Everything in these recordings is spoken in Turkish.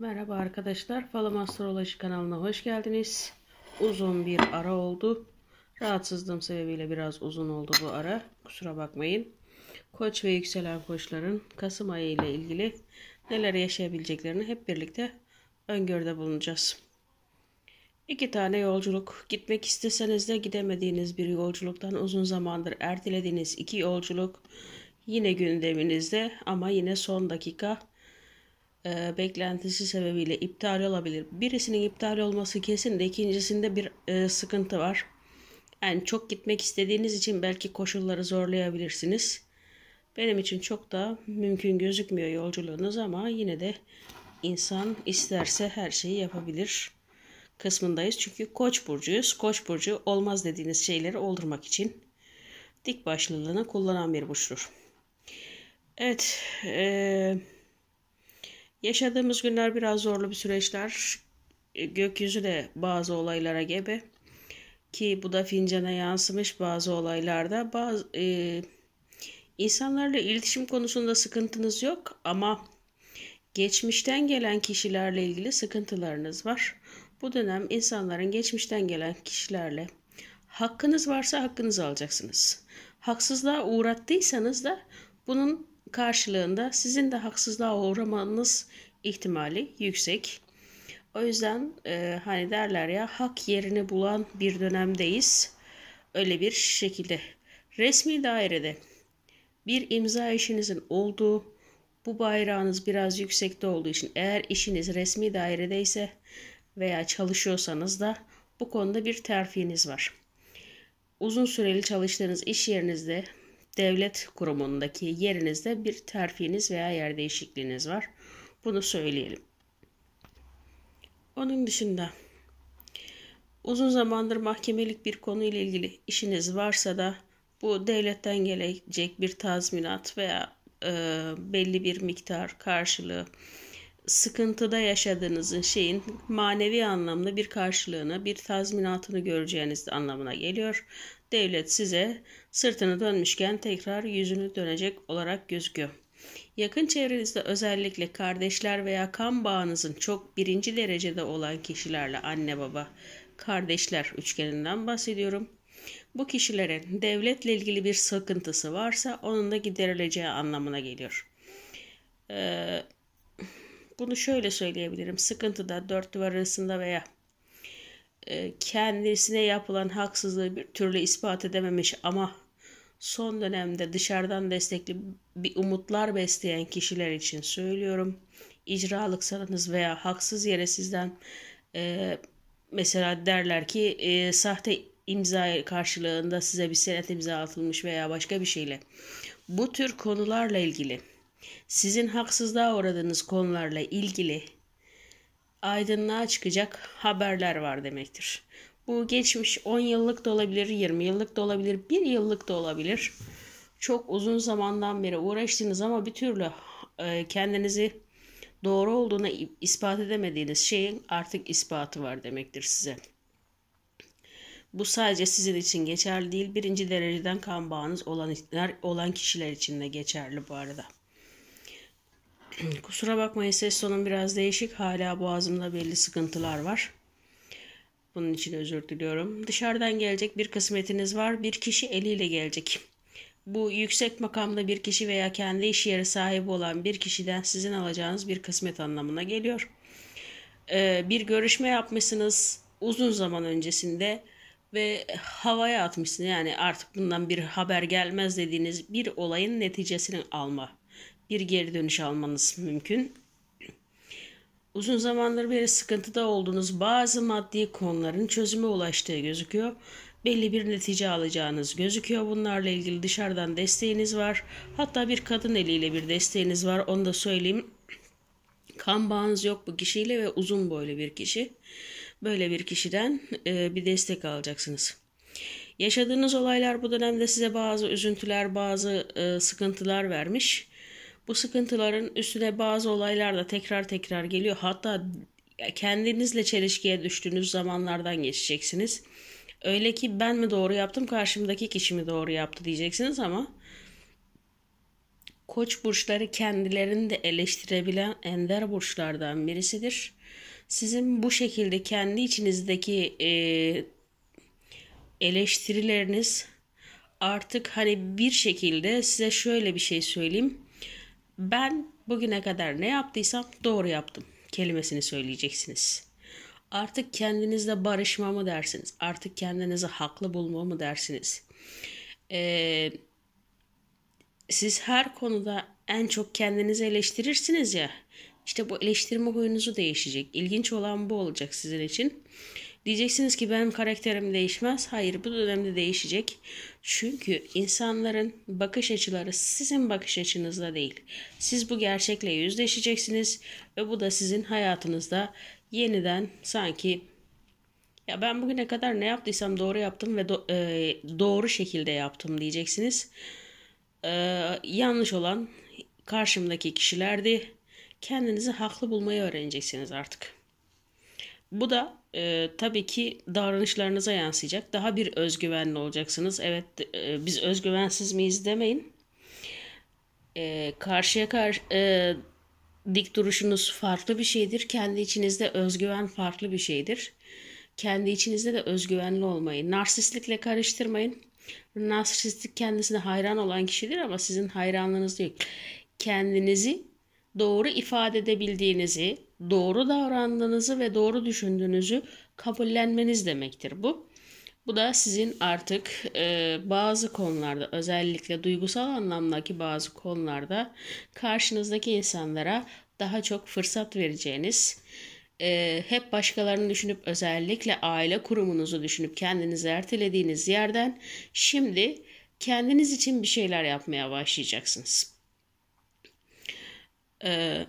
Merhaba arkadaşlar. Falım Astroloji kanalına hoş geldiniz. Uzun bir ara oldu. Rahatsızlığım sebebiyle biraz uzun oldu bu ara. Kusura bakmayın. Koç ve yükselen koçların Kasım ayı ile ilgili neler yaşayabileceklerini hep birlikte öngörde bulunacağız. İki tane yolculuk. Gitmek isteseniz de gidemediğiniz bir yolculuktan uzun zamandır ertelediğiniz iki yolculuk yine gündeminizde ama yine son dakika e, beklentisi sebebiyle iptal olabilir. Birisinin iptal olması kesin de ikincisinde bir e, sıkıntı var. Yani çok gitmek istediğiniz için belki koşulları zorlayabilirsiniz. Benim için çok da mümkün gözükmüyor yolculuğunuz ama yine de insan isterse her şeyi yapabilir kısmındayız. Çünkü koç burcuyuz. Koç burcu olmaz dediğiniz şeyleri oldurmak için dik başlılığını kullanan bir burçtur. Evet, eee Yaşadığımız günler biraz zorlu bir süreçler. E, gökyüzü de bazı olaylara gebe. Ki bu da fincana yansımış bazı olaylarda. Bazı e, insanlarla iletişim konusunda sıkıntınız yok ama geçmişten gelen kişilerle ilgili sıkıntılarınız var. Bu dönem insanların geçmişten gelen kişilerle hakkınız varsa hakkınızı alacaksınız. Haksızlığa uğrattıysanız da bunun karşılığında sizin de haksızlığa uğramanız ihtimali yüksek. O yüzden e, hani derler ya hak yerini bulan bir dönemdeyiz. Öyle bir şekilde resmi dairede bir imza işinizin olduğu bu bayrağınız biraz yüksekte olduğu için eğer işiniz resmi dairedeyse veya çalışıyorsanız da bu konuda bir terfiniz var. Uzun süreli çalıştığınız iş yerinizde devlet kurumundaki yerinizde bir terfiniz veya yer değişikliğiniz var. Bunu söyleyelim. Onun dışında uzun zamandır mahkemelik bir konuyla ilgili işiniz varsa da bu devletten gelecek bir tazminat veya e, belli bir miktar karşılığı sıkıntıda yaşadığınızın şeyin manevi anlamda bir karşılığını, bir tazminatını göreceğiniz anlamına geliyor devlet size sırtını dönmüşken tekrar yüzünü dönecek olarak gözüküyor. Yakın çevrenizde özellikle kardeşler veya kan bağınızın çok birinci derecede olan kişilerle anne baba, kardeşler üçgeninden bahsediyorum. Bu kişilerin devletle ilgili bir sıkıntısı varsa onun da giderileceği anlamına geliyor. Ee, bunu şöyle söyleyebilirim. da dört duvar arasında veya e, kendisine yapılan haksızlığı bir türlü ispat edememiş ama son dönemde dışarıdan destekli bir umutlar besleyen kişiler için söylüyorum. İcralık sanınız veya haksız yere sizden e, mesela derler ki e, sahte imza karşılığında size bir senet imza atılmış veya başka bir şeyle. Bu tür konularla ilgili sizin haksızlığa uğradığınız konularla ilgili aydınlığa çıkacak haberler var demektir. Bu geçmiş 10 yıllık da olabilir, 20 yıllık da olabilir, 1 yıllık da olabilir. Çok uzun zamandan beri uğraştınız ama bir türlü e, kendinizi doğru olduğuna ispat edemediğiniz şeyin artık ispatı var demektir size. Bu sadece sizin için geçerli değil, birinci dereceden kan bağınız olan, olan kişiler için de geçerli bu arada. Kusura bakmayın ses tonum biraz değişik. Hala boğazımda belli sıkıntılar var. Bunun için özür diliyorum. Dışarıdan gelecek bir kısmetiniz var. Bir kişi eliyle gelecek. Bu yüksek makamda bir kişi veya kendi iş yeri sahibi olan bir kişiden sizin alacağınız bir kısmet anlamına geliyor. Ee, bir görüşme yapmışsınız uzun zaman öncesinde ve havaya atmışsınız. Yani artık bundan bir haber gelmez dediğiniz bir olayın neticesini alma bir geri dönüş almanız mümkün. Uzun zamandır beri sıkıntıda olduğunuz bazı maddi konuların çözüme ulaştığı gözüküyor. Belli bir netice alacağınız gözüküyor. Bunlarla ilgili dışarıdan desteğiniz var. Hatta bir kadın eliyle bir desteğiniz var. Onu da söyleyeyim. Kan bağınız yok bu kişiyle ve uzun boylu bir kişi. Böyle bir kişiden e, bir destek alacaksınız. Yaşadığınız olaylar bu dönemde size bazı üzüntüler, bazı e, sıkıntılar vermiş. Bu sıkıntıların üstüne bazı olaylar da tekrar tekrar geliyor. Hatta kendinizle çelişkiye düştüğünüz zamanlardan geçeceksiniz. Öyle ki ben mi doğru yaptım, karşımdaki kişi mi doğru yaptı diyeceksiniz ama Koç burçları kendilerini de eleştirebilen ender burçlardan birisidir. Sizin bu şekilde kendi içinizdeki e, eleştirileriniz artık hani bir şekilde size şöyle bir şey söyleyeyim ben bugüne kadar ne yaptıysam doğru yaptım kelimesini söyleyeceksiniz. Artık kendinizle barışma mı dersiniz? Artık kendinizi haklı bulma mı dersiniz? Ee, siz her konuda en çok kendinizi eleştirirsiniz ya. İşte bu eleştirme huyunuzu değişecek. İlginç olan bu olacak sizin için. Diyeceksiniz ki benim karakterim değişmez. Hayır bu dönemde değişecek. Çünkü insanların bakış açıları sizin bakış açınızla değil. Siz bu gerçekle yüzleşeceksiniz ve bu da sizin hayatınızda yeniden sanki ya ben bugüne kadar ne yaptıysam doğru yaptım ve do- e, doğru şekilde yaptım diyeceksiniz. E, yanlış olan karşımdaki kişilerdi. Kendinizi haklı bulmayı öğreneceksiniz artık. Bu da e, tabii ki davranışlarınıza yansıyacak. Daha bir özgüvenli olacaksınız. Evet e, biz özgüvensiz miyiz demeyin. E, karşıya karşı e, dik duruşunuz farklı bir şeydir. Kendi içinizde özgüven farklı bir şeydir. Kendi içinizde de özgüvenli olmayı narsistlikle karıştırmayın. Narsistlik kendisine hayran olan kişidir ama sizin hayranlığınız değil. Kendinizi doğru ifade edebildiğinizi, doğru davrandığınızı ve doğru düşündüğünüzü kabullenmeniz demektir bu. Bu da sizin artık e, bazı konularda özellikle duygusal anlamdaki bazı konularda karşınızdaki insanlara daha çok fırsat vereceğiniz, e, hep başkalarını düşünüp özellikle aile kurumunuzu düşünüp kendinizi ertelediğiniz yerden şimdi kendiniz için bir şeyler yapmaya başlayacaksınız. Eee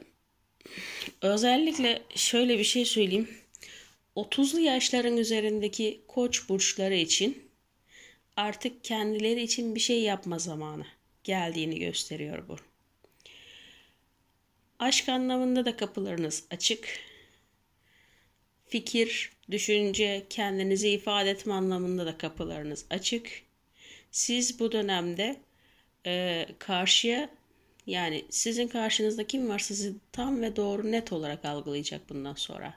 Özellikle şöyle bir şey söyleyeyim. 30'lu yaşların üzerindeki koç burçları için artık kendileri için bir şey yapma zamanı geldiğini gösteriyor bu. Aşk anlamında da kapılarınız açık. Fikir, düşünce, kendinizi ifade etme anlamında da kapılarınız açık. Siz bu dönemde e, karşıya yani sizin karşınızda kim var sizi tam ve doğru net olarak algılayacak bundan sonra.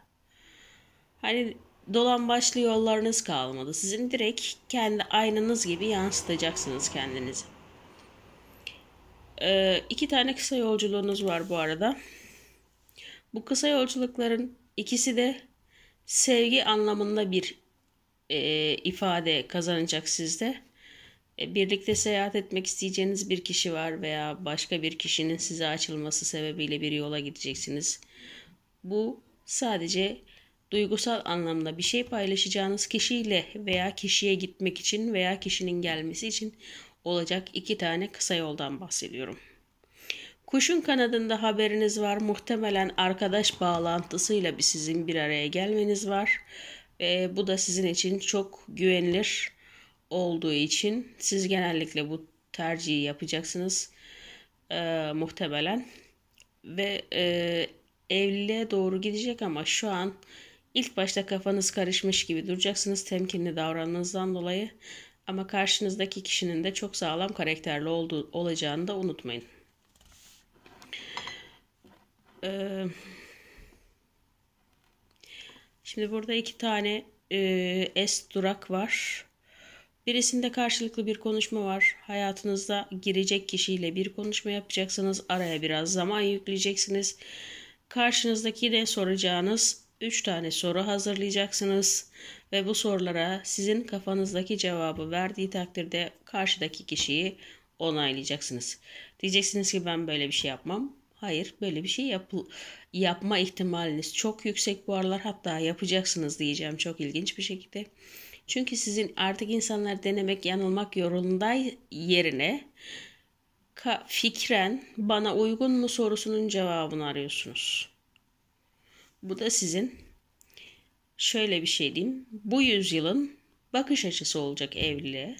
Hani dolan başlı yollarınız kalmadı. Sizin direkt kendi aynanız gibi yansıtacaksınız kendinizi. Ee, iki tane kısa yolculuğunuz var bu arada. Bu kısa yolculukların ikisi de sevgi anlamında bir e, ifade kazanacak sizde. E, birlikte seyahat etmek isteyeceğiniz bir kişi var veya başka bir kişinin size açılması sebebiyle bir yola gideceksiniz. Bu sadece duygusal anlamda bir şey paylaşacağınız kişiyle veya kişiye gitmek için veya kişinin gelmesi için olacak iki tane kısa yoldan bahsediyorum. Kuşun kanadında haberiniz var. Muhtemelen arkadaş bağlantısıyla bir sizin bir araya gelmeniz var. E, bu da sizin için çok güvenilir olduğu için siz genellikle bu tercihi yapacaksınız e, muhtemelen ve e, evliliğe doğru gidecek ama şu an ilk başta kafanız karışmış gibi duracaksınız temkinli davranmanızdan dolayı ama karşınızdaki kişinin de çok sağlam karakterli olduğu, olacağını da unutmayın. Ee, şimdi burada iki tane e, S durak var. Birisinde karşılıklı bir konuşma var. Hayatınızda girecek kişiyle bir konuşma yapacaksanız araya biraz zaman yükleyeceksiniz. Karşınızdaki de soracağınız 3 tane soru hazırlayacaksınız ve bu sorulara sizin kafanızdaki cevabı verdiği takdirde karşıdaki kişiyi onaylayacaksınız. Diyeceksiniz ki ben böyle bir şey yapmam. Hayır böyle bir şey yap yapma ihtimaliniz çok yüksek bu aralar hatta yapacaksınız diyeceğim çok ilginç bir şekilde. Çünkü sizin artık insanlar denemek, yanılmak yorulunda yerine fikren bana uygun mu sorusunun cevabını arıyorsunuz. Bu da sizin şöyle bir şey diyeyim. Bu yüzyılın bakış açısı olacak evliliğe.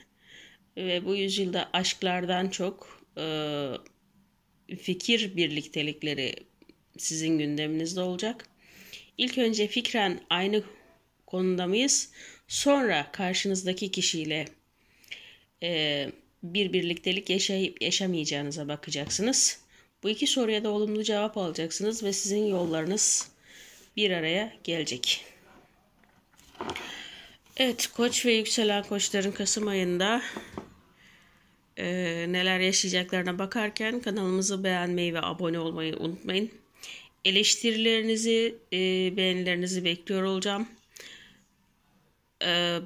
Ve bu yüzyılda aşklardan çok e, fikir birliktelikleri sizin gündeminizde olacak. İlk önce fikren aynı konuda mıyız? Sonra karşınızdaki kişiyle e, bir birliktelik yaşayıp yaşamayacağınıza bakacaksınız. Bu iki soruya da olumlu cevap alacaksınız ve sizin yollarınız bir araya gelecek. Evet, koç ve yükselen koçların Kasım ayında e, neler yaşayacaklarına bakarken kanalımızı beğenmeyi ve abone olmayı unutmayın. Eleştirilerinizi, e, beğenilerinizi bekliyor olacağım e,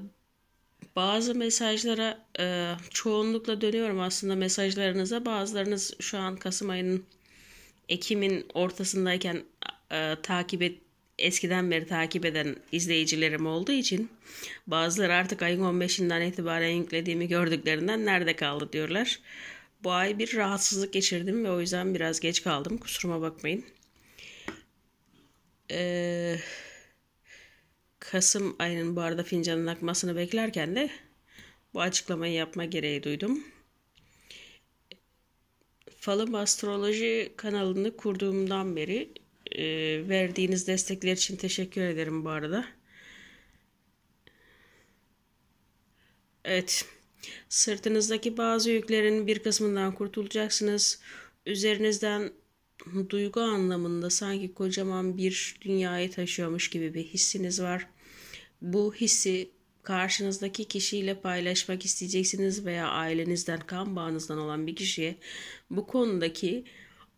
bazı mesajlara e, çoğunlukla dönüyorum aslında mesajlarınıza. Bazılarınız şu an Kasım ayının Ekim'in ortasındayken e, takip et, eskiden beri takip eden izleyicilerim olduğu için bazıları artık ayın 15'inden itibaren yüklediğimi gördüklerinden nerede kaldı diyorlar. Bu ay bir rahatsızlık geçirdim ve o yüzden biraz geç kaldım. Kusuruma bakmayın. Eee Kasım ayının bu arada fincanın akmasını beklerken de bu açıklamayı yapma gereği duydum. Falım Astroloji kanalını kurduğumdan beri e, verdiğiniz destekler için teşekkür ederim bu arada. Evet, sırtınızdaki bazı yüklerin bir kısmından kurtulacaksınız. Üzerinizden duygu anlamında sanki kocaman bir dünyayı taşıyormuş gibi bir hissiniz var. Bu hissi karşınızdaki kişiyle paylaşmak isteyeceksiniz veya ailenizden, kan bağınızdan olan bir kişiye bu konudaki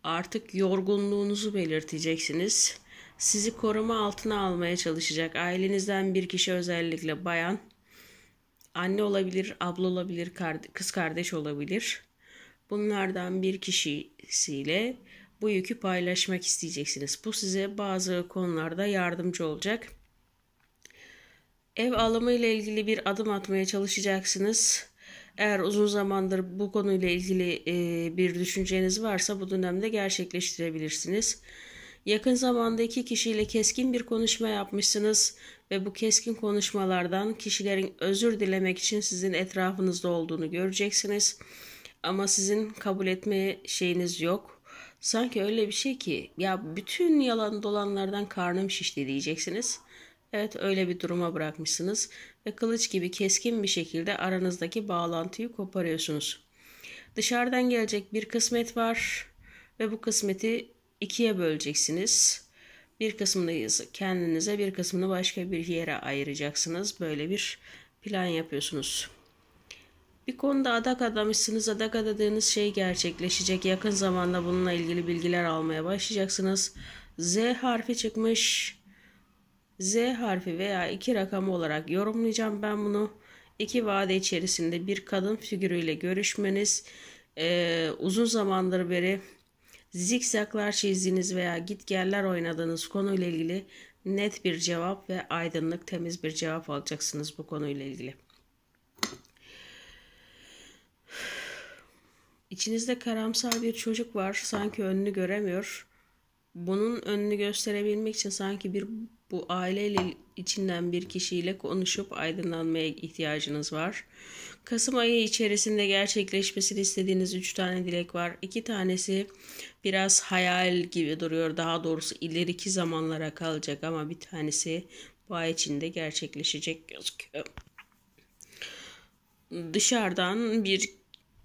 artık yorgunluğunuzu belirteceksiniz. Sizi koruma altına almaya çalışacak ailenizden bir kişi özellikle bayan, anne olabilir, abla olabilir, kız kardeş olabilir. Bunlardan bir kişisiyle bu yükü paylaşmak isteyeceksiniz. Bu size bazı konularda yardımcı olacak. Ev alımı ile ilgili bir adım atmaya çalışacaksınız. Eğer uzun zamandır bu konuyla ilgili e, bir düşünceniz varsa bu dönemde gerçekleştirebilirsiniz. Yakın zamanda iki kişiyle keskin bir konuşma yapmışsınız ve bu keskin konuşmalardan kişilerin özür dilemek için sizin etrafınızda olduğunu göreceksiniz. Ama sizin kabul etmeye şeyiniz yok. Sanki öyle bir şey ki ya bütün yalan dolanlardan karnım şişti diyeceksiniz. Evet öyle bir duruma bırakmışsınız ve kılıç gibi keskin bir şekilde aranızdaki bağlantıyı koparıyorsunuz. Dışarıdan gelecek bir kısmet var ve bu kısmeti ikiye böleceksiniz. Bir kısmını kendinize bir kısmını başka bir yere ayıracaksınız. Böyle bir plan yapıyorsunuz. Bir konuda adak adamışsınız. Adak adadığınız şey gerçekleşecek. Yakın zamanda bununla ilgili bilgiler almaya başlayacaksınız. Z harfi çıkmış. Z harfi veya iki rakam olarak yorumlayacağım ben bunu. İki vade içerisinde bir kadın figürüyle görüşmeniz, e, uzun zamandır beri zikzaklar çizdiğiniz veya gitgeller oynadığınız konuyla ilgili net bir cevap ve aydınlık temiz bir cevap alacaksınız bu konuyla ilgili. İçinizde karamsar bir çocuk var sanki önünü göremiyor. Bunun önünü gösterebilmek için sanki bir bu aileyle içinden bir kişiyle konuşup aydınlanmaya ihtiyacınız var. Kasım ayı içerisinde gerçekleşmesini istediğiniz 3 tane dilek var. 2 tanesi biraz hayal gibi duruyor. Daha doğrusu ileriki zamanlara kalacak ama bir tanesi bu ay içinde gerçekleşecek gözüküyor. Dışarıdan bir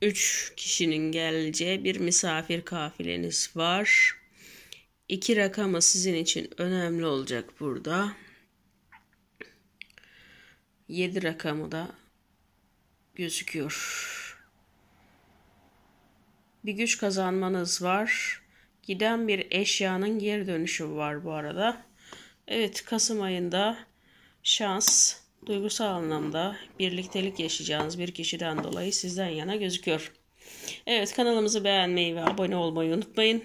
3 kişinin geleceği bir misafir kafileniz var. İki rakamı sizin için önemli olacak burada. 7 rakamı da gözüküyor. Bir güç kazanmanız var. Giden bir eşyanın geri dönüşü var bu arada. Evet Kasım ayında şans duygusal anlamda birliktelik yaşayacağınız bir kişiden dolayı sizden yana gözüküyor. Evet kanalımızı beğenmeyi ve abone olmayı unutmayın.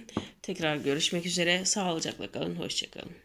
Tekrar görüşmek üzere. Sağlıcakla kalın. Hoşçakalın.